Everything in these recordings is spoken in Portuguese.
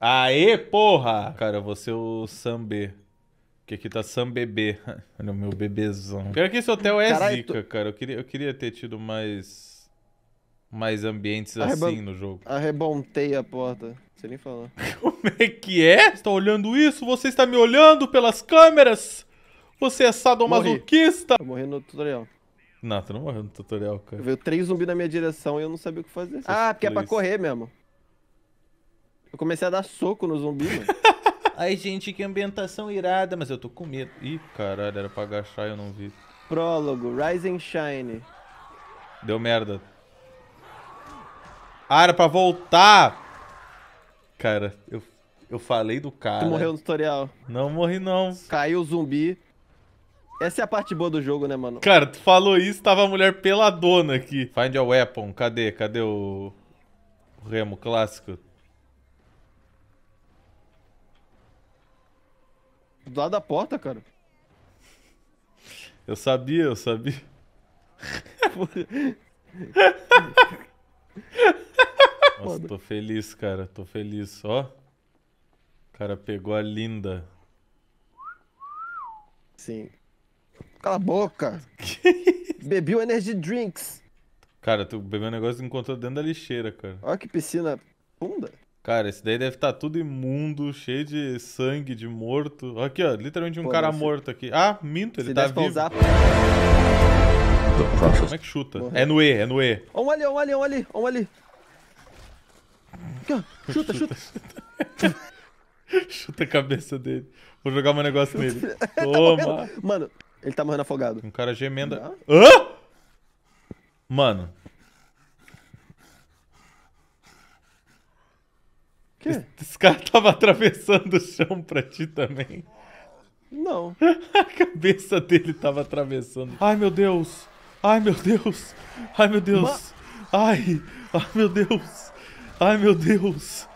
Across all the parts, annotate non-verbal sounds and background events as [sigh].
Aê, porra! Cara, eu vou ser o B. Porque aqui tá Sambebê. [laughs] Olha o meu bebezão. Pior que esse hotel é Carai, zica, tu... cara. Eu queria, eu queria ter tido mais. Mais ambientes Arreba... assim no jogo. Arrebontei a porta. Você nem falou. [laughs] Como é que é? Você tá olhando isso? Você está me olhando pelas câmeras? Você é sadomasoquista? Eu morri no tutorial. Não, tu não morreu no tutorial, cara. Veio três zumbis na minha direção e eu não sabia o que fazer. Ah, porque é pra correr mesmo. Eu comecei a dar soco no zumbi, mano. [laughs] Ai, gente, que ambientação irada, mas eu tô com medo. Ih, caralho, era pra agachar e eu não vi. Prólogo, Rise and Shine. Deu merda. Ah, era pra voltar! Cara, eu, eu falei do cara. Tu morreu no tutorial. Não morri, não. Caiu o zumbi. Essa é a parte boa do jogo, né, mano? Cara, tu falou isso, tava a mulher peladona aqui. Find a weapon, cadê? Cadê o... o remo clássico? Do lado da porta, cara. Eu sabia, eu sabia. [laughs] Nossa, tô feliz, cara. Tô feliz, ó. O cara pegou a linda. Sim. Cala a boca. [laughs] Bebiu energy drinks. Cara, tu bebeu um negócio e encontrou dentro da lixeira, cara. Olha que piscina funda. Cara, esse daí deve estar tá tudo imundo, cheio de sangue, de morto. Aqui, ó, literalmente um Pô, cara morto aqui. Ah, minto, ele tá vivo. Usar... Como é que chuta? Morreu. É no E, é no E. um ali, um ali, um ali, um ali. [laughs] Chuta, chuta. Chuta. [laughs] chuta a cabeça dele. Vou jogar um negócio nele. [laughs] Tá Toma. Tá Mano, ele tá morrendo afogado. Um cara gemendo. Hã? Ah? Mano. quê? Esse cara tava atravessando o chão pra ti também. Não. [laughs] A cabeça dele tava atravessando. Ai, meu Deus. Ai, meu Deus. Ai, meu Deus. Ma... Ai. Ai, meu Deus. Ai, meu Deus.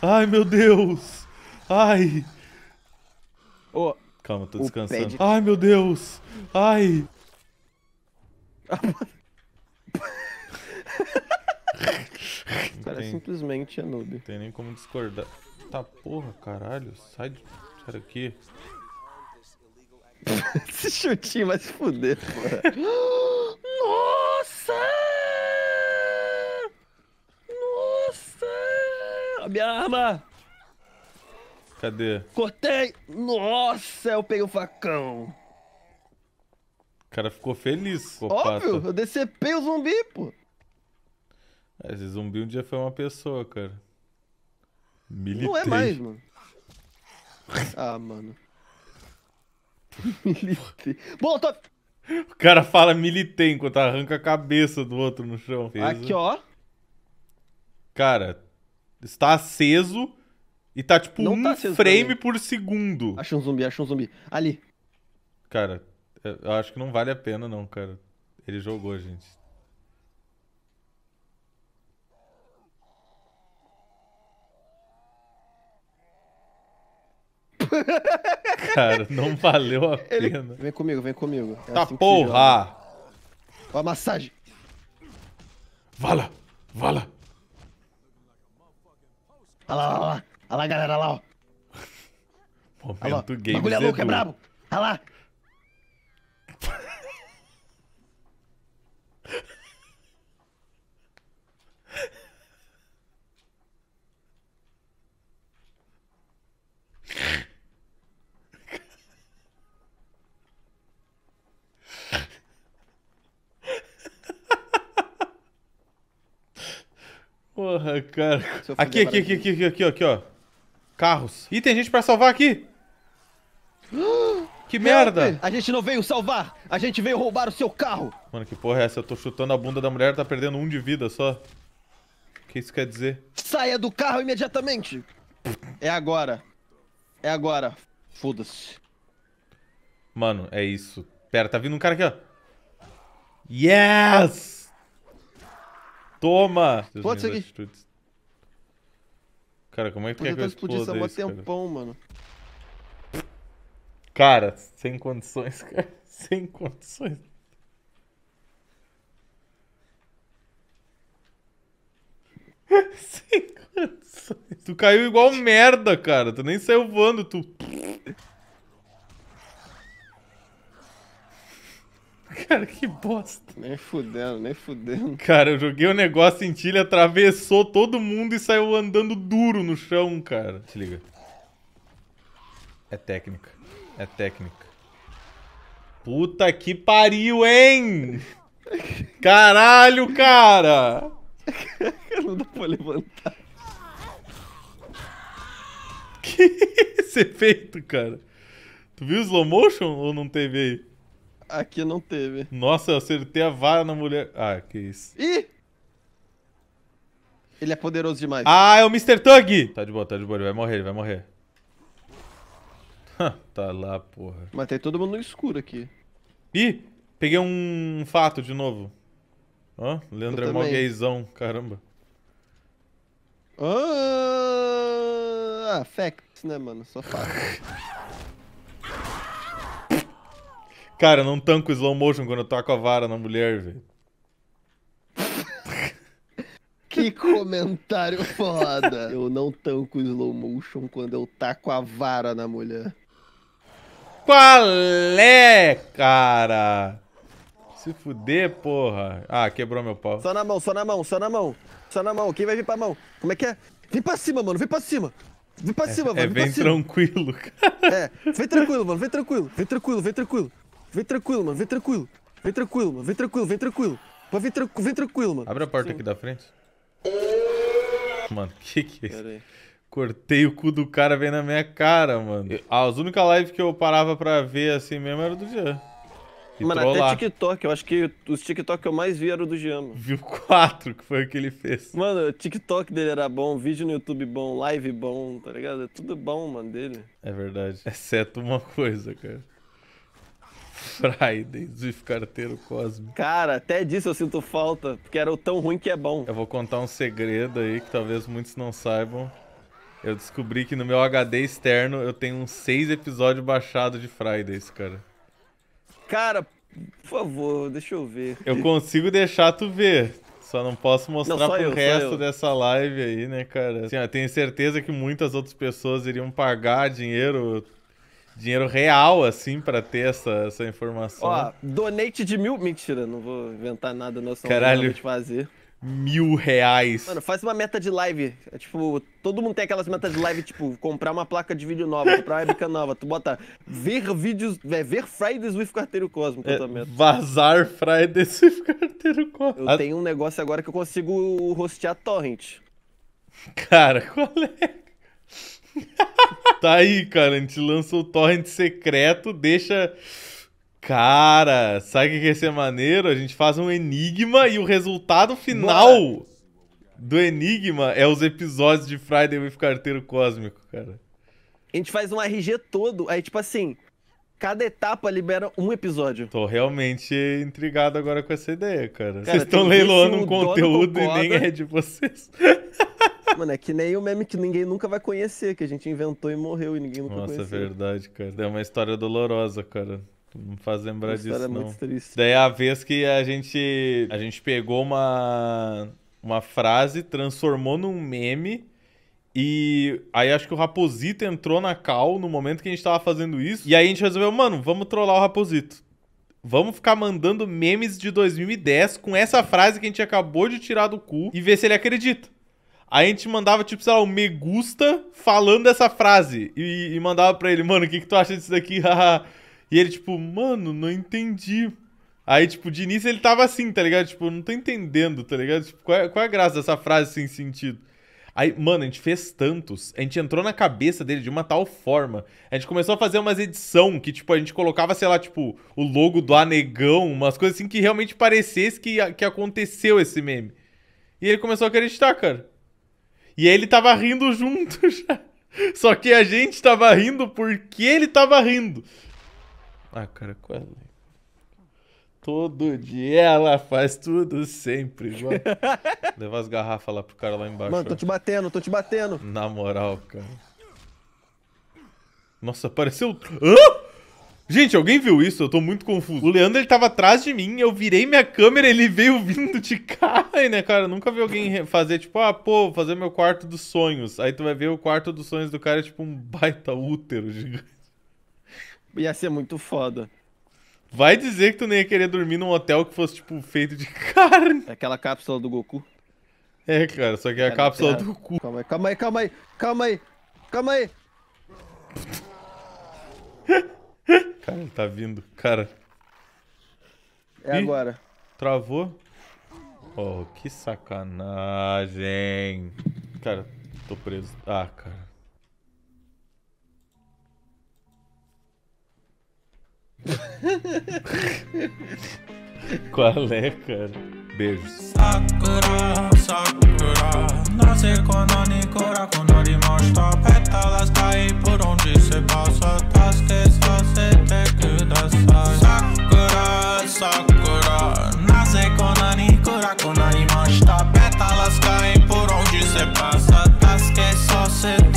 Ai, meu Deus. Ai. Oh, Calma, tô descansando. De... Ai, meu Deus. Ai. [laughs] O cara é tem, é simplesmente é noob. Não tem nem como discordar. Tá porra, caralho. Sai, sai daqui. [laughs] Esse chutinho vai se fuder, porra. Nossa! Nossa! A minha arma! Cadê? Cortei! Nossa, eu peguei o um facão! O cara ficou feliz, copata. Óbvio, eu decepei o zumbi, pô. Esse zumbi um dia foi uma pessoa, cara. Militei. Não é mais, mano. Ah, mano. [laughs] militei. Bom, tô... O cara fala militei enquanto arranca a cabeça do outro no chão. Aqui, ó. Cara, está aceso e tá tipo Não um tá frame por segundo. Achei um zumbi, achei um zumbi. Ali. Cara, eu acho que não vale a pena não, cara. Ele jogou, gente. [laughs] Cara, não valeu a pena. Vem comigo, vem comigo. É tá assim porra! Ó a massagem. Vala! Vala! Olha lá, olha lá. Olha lá, galera, olha lá, ó. [laughs] Momento game. Bagulho é louco, é, é brabo. Olha lá. Porra, cara. Aqui, aqui, aqui, aqui, aqui, aqui, ó. Carros. Ih, tem gente pra salvar aqui. Que merda! A gente não veio salvar, a gente veio roubar o seu carro. Mano, que porra é essa? Eu tô chutando a bunda da mulher, tá perdendo um de vida só. O que isso quer dizer? Saia do carro imediatamente. É agora. É agora. Foda-se. Mano, é isso. Pera, tá vindo um cara aqui, ó. Yes! Toma! Pode seguir. Atitudes. Cara, como é que é que eu explodir essa isso, tempão, mano. Cara, sem condições, [laughs] cara. Sem condições. [laughs] sem condições. Tu caiu igual merda, cara. Tu nem saiu voando, tu... [laughs] Cara, que bosta. Nem fudendo, nem fudendo. Cara, eu joguei o um negócio em Tilha, atravessou todo mundo e saiu andando duro no chão, cara. Se liga. É técnica. É técnica. Puta que pariu, hein? [laughs] Caralho, cara! [laughs] Não dá pra levantar. Que esse efeito, cara? Tu viu slow motion ou não teve aí? Aqui não teve. Nossa, eu acertei a vara na mulher. Ah, que isso. Ih! Ele é poderoso demais. Ah, é o Mr. Tug! Tá de boa, tá de boa. Ele vai morrer, ele vai morrer. tá lá, porra. Matei todo mundo no escuro aqui. Ih! Peguei um fato de novo. Ó, oh, Leandro é mó gayzão, caramba. Ah, facts, né, mano? Só facts. [laughs] Cara, eu não tanco slow motion quando eu toco a vara na mulher, velho. Que comentário foda. [laughs] Eu não tanco slow motion quando eu taco a vara na mulher. Qual é, cara? Se fuder, porra. Ah, quebrou meu pau. Só na mão, só na mão, só na mão. Só na mão. Quem vai vir pra mão? Como é que é? Vem pra cima, mano. Vem pra cima. Vem pra é, cima, é, mano. É, vem, vem tranquilo, cara. É, vem tranquilo, mano. Vem tranquilo. Vem tranquilo, vem tranquilo. Vem tranquilo, mano, vem tranquilo. Vem tranquilo, mano, vem tranquilo, vem tranquilo. Para vem, tra vem tranquilo, mano. Abre a porta Sim. aqui da frente. Mano, que que é isso? Cortei o cu do cara, vem na minha cara, mano. Eu, ah, as únicas lives que eu parava pra ver assim mesmo era do Jean. mano, até TikTok, eu acho que os TikTok que eu mais vi era o do Jean, mano. Viu quatro, que foi o que ele fez. Mano, o TikTok dele era bom, vídeo no YouTube bom, live bom, tá ligado? É tudo bom, mano, dele. É verdade. [laughs] Exceto uma coisa, cara. Fridays, o carteiro cósmico. Cara, até disso eu sinto falta, porque era o tão ruim que é bom. Eu vou contar um segredo aí que talvez muitos não saibam. Eu descobri que no meu HD externo eu tenho uns seis episódios baixados de Fridays, cara. Cara, por favor, deixa eu ver. Eu consigo deixar tu ver. Só não posso mostrar não, pro eu, resto dessa live aí, né, cara? Assim, ó, tenho certeza que muitas outras pessoas iriam pagar dinheiro dinheiro real, assim, para ter essa, essa informação. Ó, donate de mil. Mentira, não vou inventar nada, não Caralho. de fazer. Mil reais. Mano, faz uma meta de live. É, tipo, todo mundo tem aquelas metas de live, tipo, comprar uma placa de vídeo nova, comprar uma webcam nova. Tu bota ver vídeos. É, ver Fridays with Carteiro Cosmo, é, é Vazar Fridays with Carteiro Cosmo. Eu tenho um negócio agora que eu consigo hostear torrent. Cara, qual é? [laughs] tá aí, cara. A gente lança o torrent secreto, deixa. Cara, sabe o que ia ser maneiro? A gente faz um enigma e o resultado final Mano. do enigma é os episódios de Friday with Carteiro Cósmico, cara. A gente faz um RG todo, aí tipo assim, cada etapa libera um episódio. Tô realmente intrigado agora com essa ideia, cara. cara vocês estão leiloando um conteúdo e nem é de vocês. [laughs] Mano, é que nem o meme que ninguém nunca vai conhecer, que a gente inventou e morreu e ninguém nunca Nossa, é conheceu. Nossa, verdade, cara. É uma história dolorosa, cara. Não faz lembrar uma disso, história Muito triste. Daí é a vez que a gente a gente pegou uma uma frase, transformou num meme e aí acho que o Raposito entrou na cal no momento que a gente tava fazendo isso. E aí a gente resolveu, mano, vamos trollar o Raposito. Vamos ficar mandando memes de 2010 com essa frase que a gente acabou de tirar do cu e ver se ele acredita. Aí a gente mandava, tipo, sei lá, o um me gusta falando essa frase. E, e mandava pra ele, mano, o que, que tu acha disso daqui? [laughs] e ele, tipo, mano, não entendi. Aí, tipo, de início ele tava assim, tá ligado? Tipo, não tô entendendo, tá ligado? Tipo, qual, é, qual é a graça dessa frase sem sentido? Aí, mano, a gente fez tantos. A gente entrou na cabeça dele de uma tal forma. A gente começou a fazer umas edição que, tipo, a gente colocava, sei lá, tipo, o logo do Anegão, umas coisas assim que realmente parecesse que, que aconteceu esse meme. E ele começou a acreditar, cara. E ele tava rindo junto já. [laughs] Só que a gente tava rindo porque ele tava rindo. Ah, cara, é? Todo dia ela faz tudo sempre. [laughs] Leva as garrafas lá pro cara lá embaixo. Mano, tô te batendo, tô te batendo. Na moral, cara. Nossa, apareceu. Hã? Gente, alguém viu isso? Eu tô muito confuso. O Leandro, ele tava atrás de mim, eu virei minha câmera, ele veio vindo de cá. Aí, né, cara, eu nunca vi alguém fazer, tipo, ah, pô, fazer meu quarto dos sonhos. Aí tu vai ver o quarto dos sonhos do cara, é tipo um baita útero gigante. Ia ser muito foda. Vai dizer que tu nem ia querer dormir num hotel que fosse, tipo, feito de [laughs] carne. É aquela cápsula do Goku. É, cara, só que é a cápsula do Goku. É- calma aí, calma aí, calma aí, calma aí, calma aí. Cara, ele tá vindo, cara. É Ih, agora. Travou? Oh, que sacanagem. Cara, tô preso. Ah, cara. [laughs] Qual é, cara? Beijos. Sakura, Sakura, nasce canônico, quando mostra pétalas, cai por onde se passa, tá esquecendo.